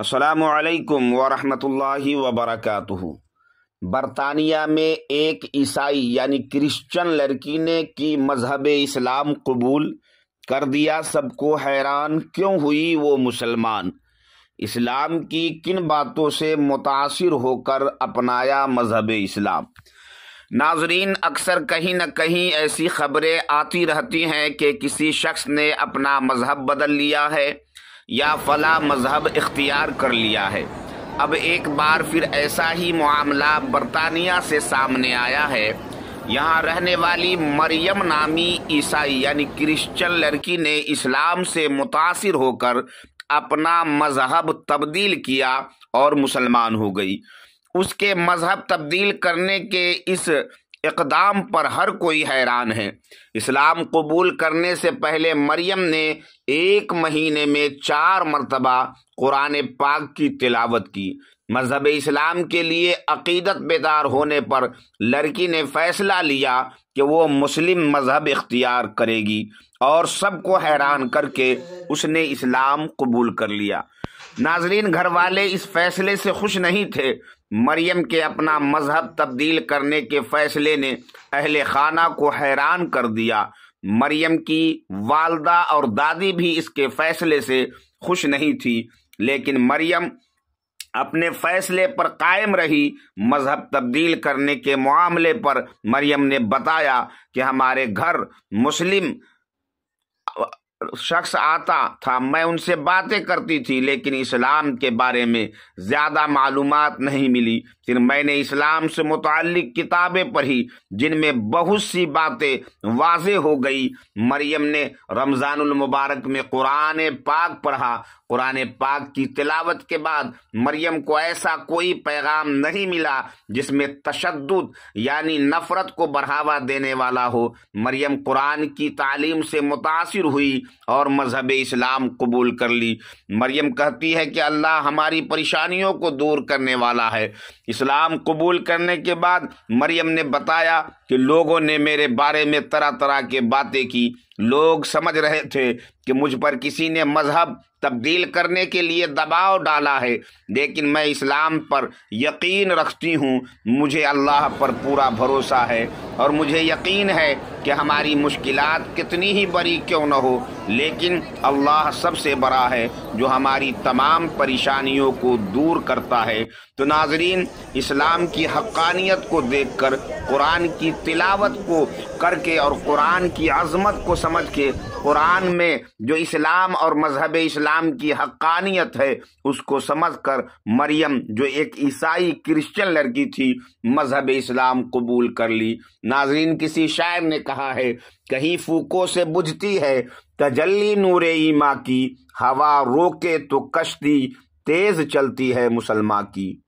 असलकम वरहमतुल्लि वबरकत बरतानिया में एक ईसाई यानी क्रिश्चन लड़की ने की मजहब इस्लाम कबूल कर दिया सबको हैरान क्यों हुई वो मुसलमान इस्लाम की किन बातों से मुतासर होकर अपनाया मजहब इस्लाम नाजरीन अक्सर कहीं न कहीं ऐसी खबरें आती रहती हैं कि किसी शख्स ने अपना मजहब बदल लिया है या फला मजहब इख्तियार कर लिया है अब एक बार फिर ऐसा ही मामला बरतानिया से सामने आया है यहाँ रहने वाली मरियम नामी ईसाई यानी क्रिश्चियन लड़की ने इस्लाम से मुतासर होकर अपना मजहब तब्दील किया और मुसलमान हो गई उसके मजहब तब्दील करने के इस इकदाम पर हर कोई हैरान है इस्लाम कबूल करने से पहले मरियम ने एक महीने में चार मरतबा कुरान पाक की तिलावत की मजहब इस्लाम के लिए अकीदत बेदार होने पर लड़की ने फैसला लिया कि वो मुस्लिम मजहब इख्तियार करेगी और सबको हैरान करके उसने इस्लाम कबूल कर लिया नाजरीन घर वाले इस फैसले से खुश नहीं थे मरियम के अपना मजहब तब्दील करने के फैसले ने अहल खाना को हैरान कर दिया मरियम की वालदा और दादी भी इसके फैसले से खुश नहीं थी लेकिन मरियम अपने फैसले पर कायम रही मजहब तब्दील करने के मामले पर मरियम ने बताया कि हमारे घर मुस्लिम शख्स आता था मैं उनसे बातें करती थी लेकिन इस्लाम के बारे में ज़्यादा मालूम नहीं मिली फिर मैंने इस्लाम से मुतक किताबें पढ़ी जिनमें बहुत सी बातें वाज हो गई मरियम ने रमज़ानमबारक मुबारक में कुरान पाक पढ़ा कुरान पाक की तिलावत के बाद मरियम को ऐसा कोई पैगाम नहीं मिला जिसमें तशद यानी नफरत को बढ़ावा देने वाला हो मरियम कुरान की तालीम से मुतासर हुई और मजहब इस्लाम कबूल कर ली मरियम कहती है कि अल्लाह हमारी परेशानियों को दूर करने वाला है इस्लाम कबूल करने के बाद मरियम ने बताया कि लोगों ने मेरे बारे में तरह तरह के बातें की लोग समझ रहे थे कि मुझ पर किसी ने मजहब तब्दील करने के लिए दबाव डाला है लेकिन मैं इस्लाम पर यकीन रखती हूँ मुझे अल्लाह पर पूरा भरोसा है और मुझे यकीन है कि हमारी मुश्किलात कितनी ही बड़ी क्यों न हो लेकिन अल्लाह सबसे बड़ा है जो हमारी तमाम परेशानियों को दूर करता है तो नाजरीन इस्लाम की हक्कानियत को देख कर कुरान की तिलावत को करके और कुरान की आजमत को समझ के कुरान में जो इस्लाम और मजहब इस्लाम की हक्कानियत है उसको समझकर मरियम जो एक ईसाई क्रिश्चियन लड़की थी मजहब इस्लाम कबूल कर ली नाजरीन किसी शायर ने कहा है कहीं फूकों से बुझती है तजल्ली नूर ईमा की हवा रोके तो कश्ती तेज चलती है मुसलमा की